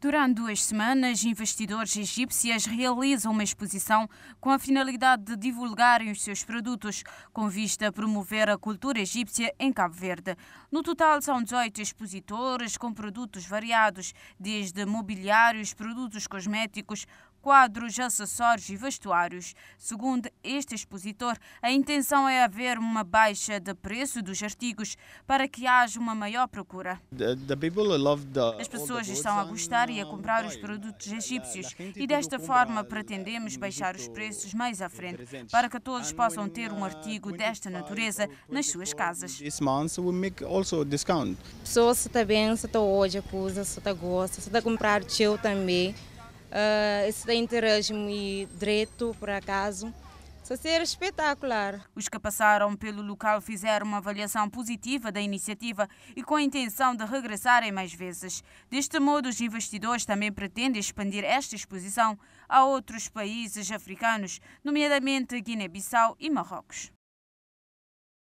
Durante duas semanas, investidores egípcias realizam uma exposição com a finalidade de divulgarem os seus produtos, com vista a promover a cultura egípcia em Cabo Verde. No total, são 18 expositores com produtos variados, desde mobiliários, produtos cosméticos, quadros, acessórios e vestuários. Segundo este expositor, a intenção é haver uma baixa de preço dos artigos para que haja uma maior procura. As pessoas estão a gostar e a comprar os produtos egípcios e desta forma pretendemos baixar os preços mais à frente para que todos possam ter um uh, artigo desta natureza nas suas casas. Pessoas também, se hoje, acusa, se gosta, se comprar, tio também uh, esse interesse-me e direito, por acaso. Só ser espetacular. Os que passaram pelo local fizeram uma avaliação positiva da iniciativa e com a intenção de regressarem mais vezes. Deste modo, os investidores também pretendem expandir esta exposição a outros países africanos, nomeadamente Guiné-Bissau e Marrocos.